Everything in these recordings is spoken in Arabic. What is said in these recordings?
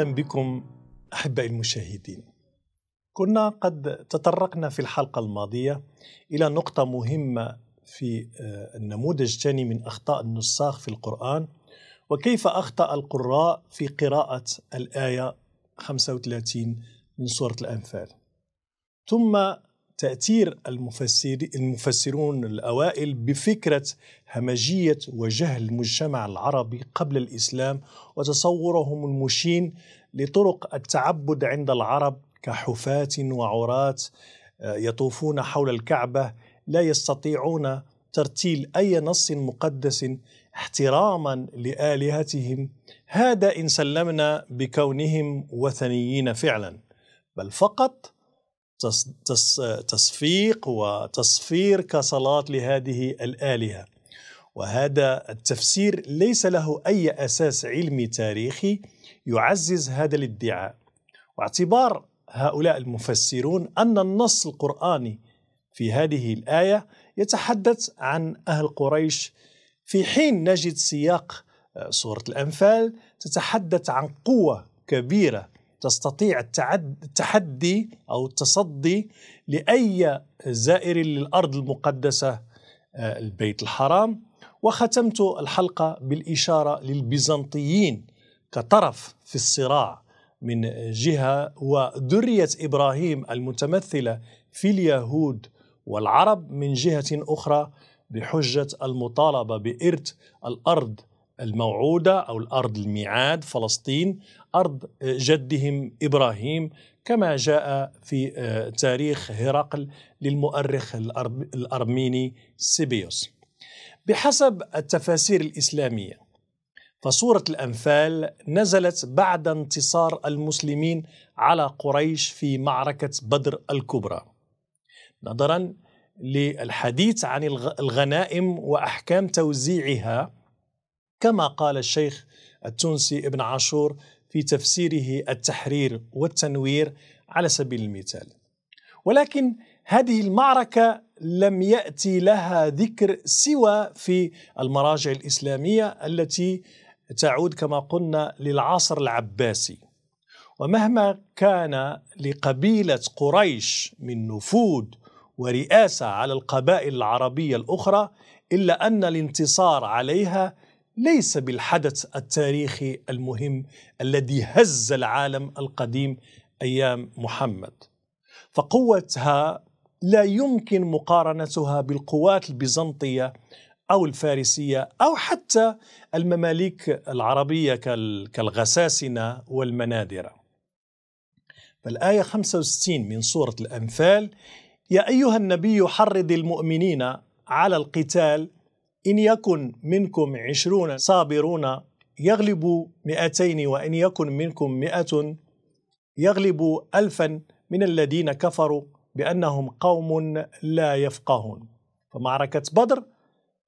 اهلا بكم احبائي المشاهدين. كنا قد تطرقنا في الحلقه الماضيه الى نقطه مهمه في آه، النموذج الثاني من اخطاء النساخ في القران وكيف اخطا القراء في قراءه الايه 35 من سوره الانفال. ثم تأثير المفسر المفسرون الأوائل بفكرة همجية وجهل المجتمع العربي قبل الإسلام وتصورهم المشين لطرق التعبد عند العرب كحفاة وعراة آه، يطوفون حول الكعبة لا يستطيعون ترتيل أي نص مقدس احتراما لآلهتهم هذا إن سلمنا بكونهم وثنيين فعلا بل فقط تصفيق وتصفير كصلاة لهذه الآلهة وهذا التفسير ليس له أي أساس علمي تاريخي يعزز هذا الادعاء واعتبار هؤلاء المفسرون أن النص القرآني في هذه الآية يتحدث عن أهل قريش في حين نجد سياق آه، سورة الأنفال تتحدث عن قوة كبيرة تستطيع التحدي أو التصدي لأي زائر للأرض المقدسة آه، البيت الحرام وختمت الحلقة بالإشارة للبيزنطيين كطرف في الصراع من جهة وذرية إبراهيم المتمثلة في اليهود والعرب من جهة أخرى بحجة المطالبة بإرث الأرض الموعودة أو الأرض الميعاد فلسطين أرض آه، جدهم إبراهيم كما جاء في آه، تاريخ هرقل للمؤرخ الأرميني سيبيوس بحسب التفاسير الإسلامية فسورة الأنفال نزلت بعد انتصار المسلمين على قريش في معركة بدر الكبرى نظرا للحديث عن الغنائم وأحكام توزيعها كما قال الشيخ التونسي ابن عاشور في تفسيره التحرير والتنوير على سبيل المثال ولكن هذه المعركة لم يأتي لها ذكر سوى في المراجع الإسلامية التي تعود كما قلنا للعصر العباسي ومهما كان لقبيلة قريش من نفوذ ورئاسة على القبائل العربية الأخرى إلا أن الانتصار عليها ليس بالحدث التاريخي المهم الذي هز العالم القديم ايام محمد فقوتها لا يمكن مقارنتها بالقوات البيزنطيه او الفارسيه او حتى المماليك العربيه كالغساسنه والمنادره فالايه 65 من سوره الانفال يا ايها النبي حرض المؤمنين على القتال إن يكن منكم عشرون صابرون يغلبوا مئتين وإن يكن منكم مئة يغلبوا ألفا من الذين كفروا بأنهم قوم لا يفقهون فمعركة بدر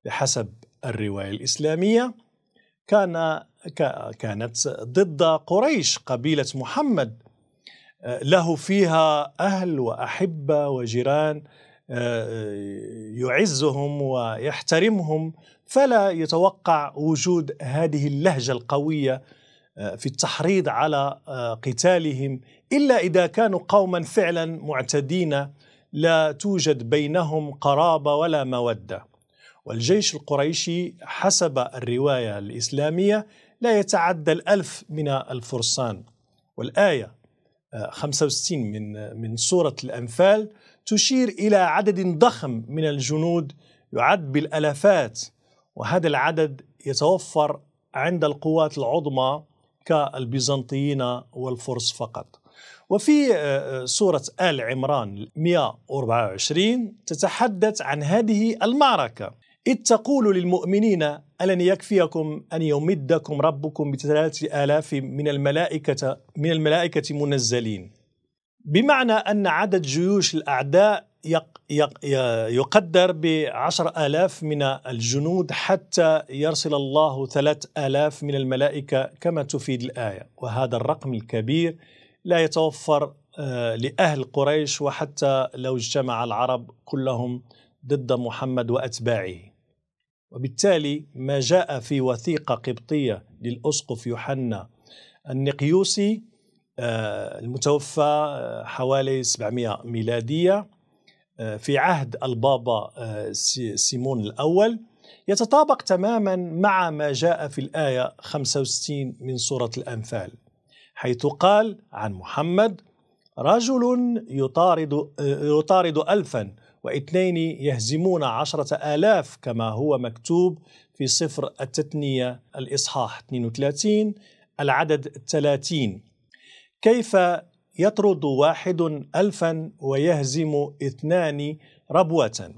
بحسب الرواية الإسلامية كان كانت ضد قريش قبيلة محمد آه، له فيها أهل وأحبة وجيران يعزهم ويحترمهم فلا يتوقع وجود هذه اللهجه القويه آه، في التحريض على آه، قتالهم الا اذا كانوا قوما فعلا معتدين لا توجد بينهم قرابه ولا موده والجيش القريشي حسب الروايه الاسلاميه لا يتعدى الألف من الفرسان والآية 65 آه، من من سورة الأنفال تشير إلى عدد ضخم من الجنود يعد بالالافات وهذا العدد يتوفر عند القوات العظمى كالبيزنطيين والفرس فقط وفي آه، آه، سورة آل عمران 124 تتحدث عن هذه المعركة إذ تقول للمؤمنين ألن يكفيكم أن يمدكم ربكم بثلاثة آلاف من الملائكة من الملائكة منزلين بمعنى أن عدد جيوش الأعداء يقدر بعشر آلاف من الجنود حتى يرسل الله ثلاث آلاف من الملائكة كما تفيد الآية وهذا الرقم الكبير لا يتوفر آه، لأهل قريش وحتى لو اجتمع العرب كلهم ضد محمد وأتباعه وبالتالي ما جاء في وثيقة قبطية للأسقف يوحنا النقيوسي آه، المتوفى آه، حوالي 700 ميلادية آه، في عهد البابا سيمون الأول يتطابق تماما مع ما جاء في الآية 65 من سورة الأنفال حيث قال عن محمد رجل يطارد يطارد ألفا واثنين يهزمون عشرة آلاف كما هو مكتوب في سفر التثنية الإصحاح 32 العدد 30 كيف يطرد واحد ألفا ويهزم اثنان ربوة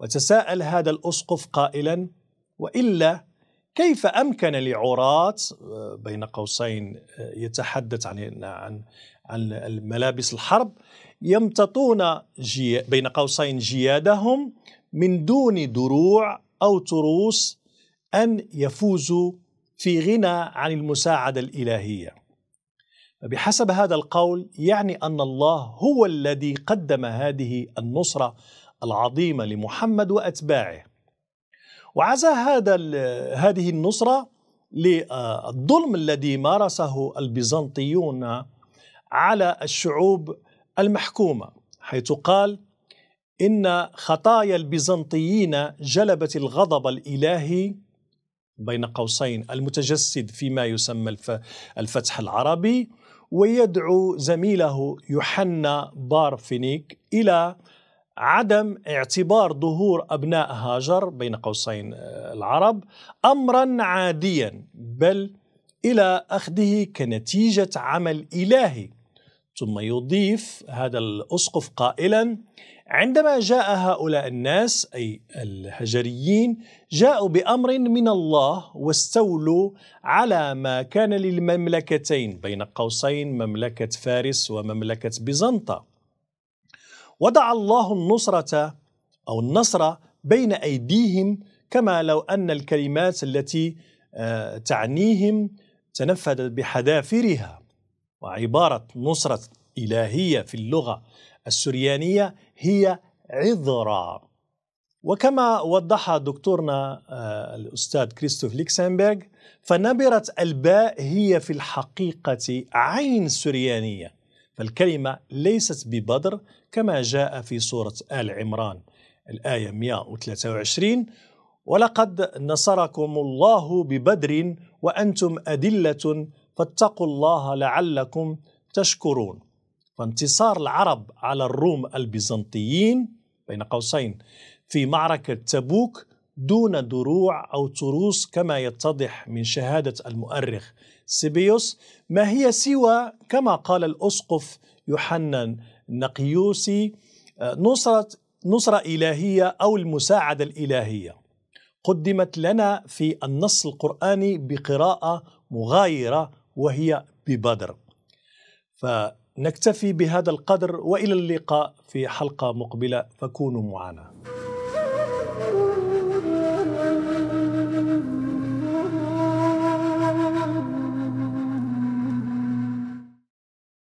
وتساءل هذا الأسقف قائلا وإلا كيف أمكن لعراة آه، بين قوسين آه، يتحدث عن عن عن الملابس الحرب يمتطون جي بين قوسين جيادهم من دون دروع أو تروس أن يفوزوا في غنى عن المساعدة الإلهية بحسب هذا القول يعني ان الله هو الذي قدم هذه النصره العظيمه لمحمد واتباعه وعزا هذا هذه النصره للظلم الذي مارسه البيزنطيون على الشعوب المحكومه حيث قال ان خطايا البيزنطيين جلبت الغضب الالهي بين قوسين المتجسد فيما يسمى الفتح العربي ويدعو زميله يوحنا بارفينيك إلى عدم اعتبار ظهور أبناء هاجر بين قوسين آه، العرب أمرا عاديا بل إلى أخذه كنتيجة عمل إلهي ثم يضيف هذا الأسقف قائلا عندما جاء هؤلاء الناس أي الهجريين جاءوا بأمر من الله واستولوا على ما كان للمملكتين بين قوسين مملكة فارس ومملكة بيزنطة وضع الله النصرة أو النصر بين أيديهم كما لو أن الكلمات التي آه، تعنيهم تنفذت بحذافرها وعبارة نصرة إلهية في اللغة السريانية هي عذرة وكما وضح دكتورنا آه، الأستاذ كريستوف ليكسنبرغ فنبرة الباء هي في الحقيقة عين سريانية فالكلمة ليست ببدر كما جاء في سورة آل عمران الآية 123 ولقد نصركم الله ببدر وأنتم أدلة فاتقوا الله لعلكم تشكرون فانتصار العرب على الروم البيزنطيين بين قوسين في معركة تبوك دون دروع أو تروس كما يتضح من شهادة المؤرخ سيبيوس ما هي سوى كما قال الأسقف يوحنا النقيوسي آه، نصرة نصرة إلهية أو المساعدة الإلهية قدمت لنا في النص القرآني بقراءة مغايرة وهي ببدر ف نكتفي بهذا القدر والى اللقاء في حلقه مقبله فكونوا معنا